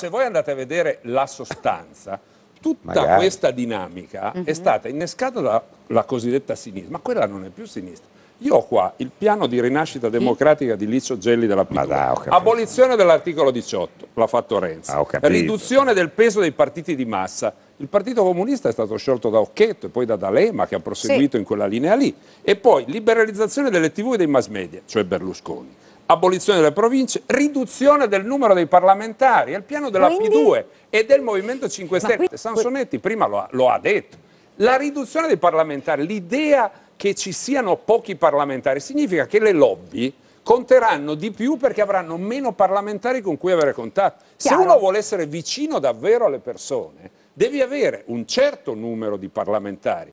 se voi andate a vedere la sostanza, tutta Magari. questa dinamica uh -huh. è mhm. stata innescata dalla cosiddetta sinistra, ma quella non è più sinistra. Io ho qua il piano di rinascita democratica di Licio Gelli della Pittura, da, abolizione dell'articolo 18, l'ha fatto Renzi, ah, riduzione del peso dei partiti di massa, il Partito Comunista è stato sciolto da Occhetto e poi da D'Alema che ha proseguito sì. in quella linea lì. E poi liberalizzazione delle tv e dei mass media, cioè Berlusconi abolizione delle province, riduzione del numero dei parlamentari, è il piano della Quindi... P2 e del Movimento 5 Stelle. Qui... Sansonetti prima lo ha, lo ha detto. La riduzione dei parlamentari, l'idea che ci siano pochi parlamentari, significa che le lobby conteranno di più perché avranno meno parlamentari con cui avere contatto. Chiaro. Se uno vuole essere vicino davvero alle persone, devi avere un certo numero di parlamentari.